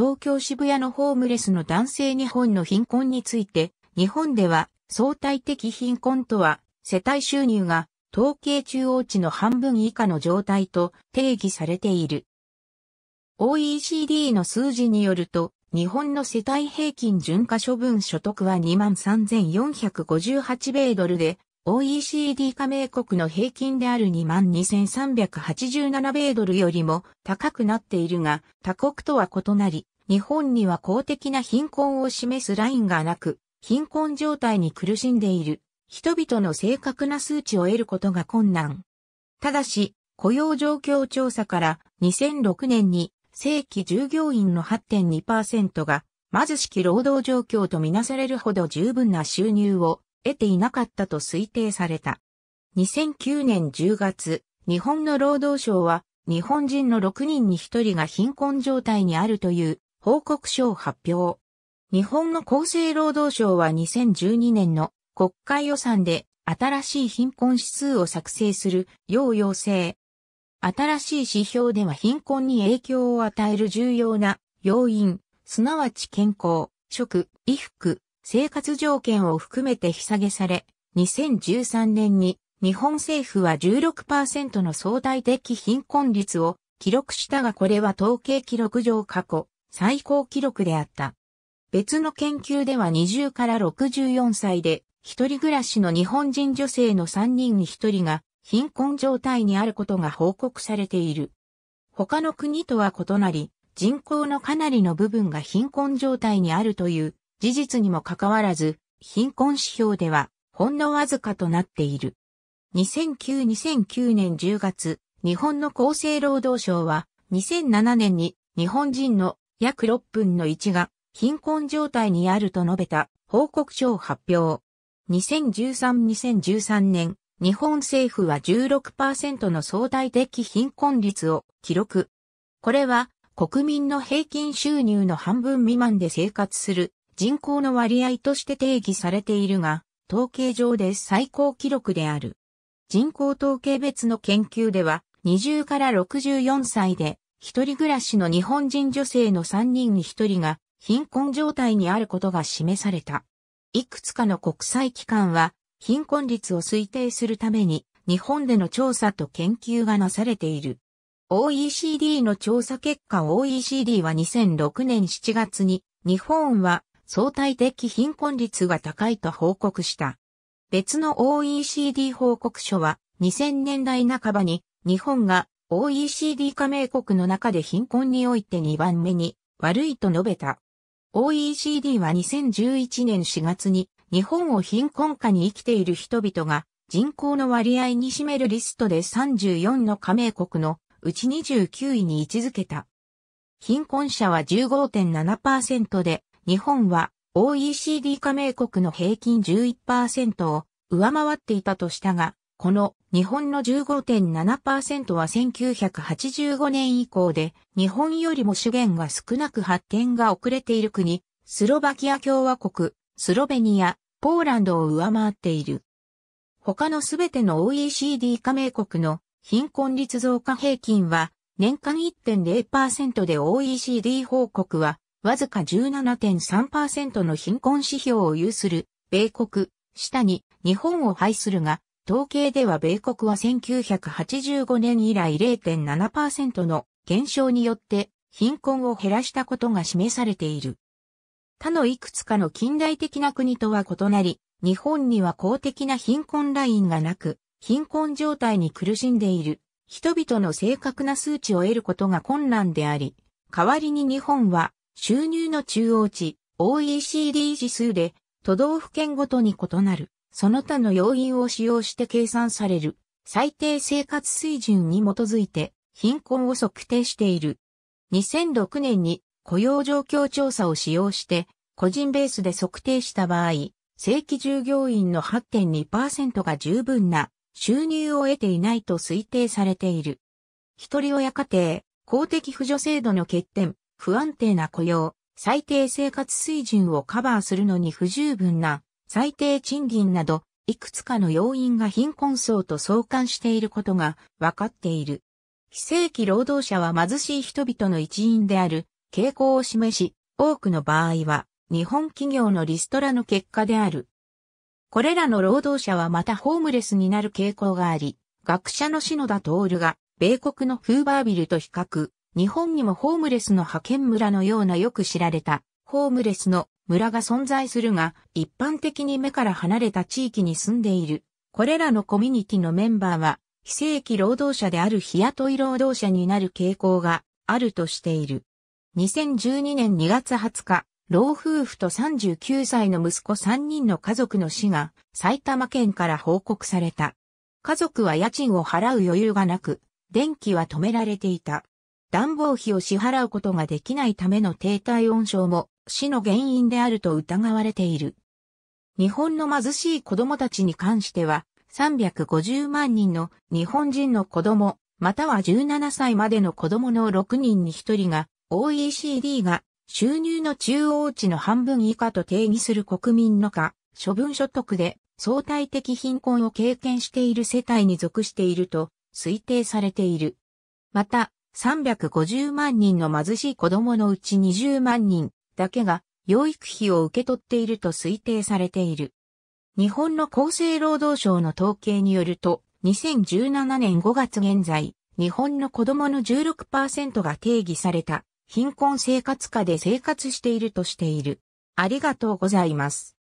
東京渋谷のホームレスの男性日本の貧困について、日本では相対的貧困とは世帯収入が統計中央値の半分以下の状態と定義されている。OECD の数字によると、日本の世帯平均純化処分所得は23,458米ドルで、OECD 加盟国の平均である22,387米ドルよりも高くなっているが、他国とは異なり、日本には公的な貧困を示すラインがなく、貧困状態に苦しんでいる人々の正確な数値を得ることが困難。ただし、雇用状況調査から2006年に正規従業員の8.2%が貧しき労働状況とみなされるほど十分な収入を得ていなかったと推定された。2009年10月、日本の労働省は日本人の6人に1人が貧困状態にあるという報告書を発表。日本の厚生労働省は2012年の国会予算で新しい貧困指数を作成する要要請。新しい指標では貧困に影響を与える重要な要因、すなわち健康、食、衣服、生活条件を含めて引下げされ、2013年に日本政府は16%の相対的貧困率を記録したがこれは統計記録上過去最高記録であった。別の研究では20から64歳で一人暮らしの日本人女性の3人に1人が貧困状態にあることが報告されている。他の国とは異なり人口のかなりの部分が貧困状態にあるという事実にもかかわらず、貧困指標では、ほんのわずかとなっている。2009-2009年10月、日本の厚生労働省は、2007年に日本人の約6分の1が貧困状態にあると述べた報告書を発表。2013-2013年、日本政府は16%の相対的貧困率を記録。これは国民の平均収入の半分未満で生活する人口の割合として定義されているが、統計上で最高記録である。人口統計別の研究では、20から64歳で、一人暮らしの日本人女性の3人に1人が貧困状態にあることが示された。いくつかの国際機関は貧困率を推定するために日本での調査と研究がなされている。OECD の調査結果 OECD は2006年7月に日本は相対的貧困率が高いと報告した。別の OECD 報告書は2000年代半ばに日本が OECD 加盟国の中で貧困において2番目に悪いと述べた。OECD は2011年4月に日本を貧困下に生きている人々が人口の割合に占めるリストで34の加盟国のうち29位に位置づけた。貧困者は15.7%で日本は OECD 加盟国の平均11%を上回っていたとしたが、この日本の15.7%は1985年以降で日本よりも資源が少なく発展が遅れている国、スロバキア共和国、スロベニア、ポーランドを上回っている。他のすべての OECD 加盟国の貧困率増加平均は年間1.0%で OECD 報告はわずか17.3%の貧困指標を有する、米国、下に日本を排するが、統計では米国は1985年以来0.7%の減少によって貧困を減らしたことが示されている。他のいくつかの近代的な国とは異なり、日本には公的な貧困ラインがなく、貧困状態に苦しんでいる人々の正確な数値を得ることが困難であり、代わりに日本は収入の中央値、OECD 指数で、都道府県ごとに異なる、その他の要因を使用して計算される、最低生活水準に基づいて、貧困を測定している。2006年に雇用状況調査を使用して、個人ベースで測定した場合、正規従業員の8.2%が十分な収入を得ていないと推定されている。一人親家庭、公的扶助制度の欠点、不安定な雇用、最低生活水準をカバーするのに不十分な最低賃金など、いくつかの要因が貧困層と相関していることが分かっている。非正規労働者は貧しい人々の一員である傾向を示し、多くの場合は日本企業のリストラの結果である。これらの労働者はまたホームレスになる傾向があり、学者の篠田徹が米国のフーバービルと比較、日本にもホームレスの派遣村のようなよく知られたホームレスの村が存在するが、一般的に目から離れた地域に住んでいる。これらのコミュニティのメンバーは、非正規労働者である日雇い労働者になる傾向があるとしている。2012年2月20日、老夫婦と39歳の息子3人の家族の死が埼玉県から報告された。家族は家賃を払う余裕がなく、電気は止められていた。暖房費を支払うことができないための低体温症も死の原因であると疑われている。日本の貧しい子供たちに関しては、350万人の日本人の子供、または17歳までの子供の6人に1人が OECD が収入の中央値の半分以下と定義する国民の家、処分所得で相対的貧困を経験している世帯に属していると推定されている。また、350万人の貧しい子供のうち20万人だけが養育費を受け取っていると推定されている。日本の厚生労働省の統計によると、2017年5月現在、日本の子供の16%が定義された貧困生活下で生活しているとしている。ありがとうございます。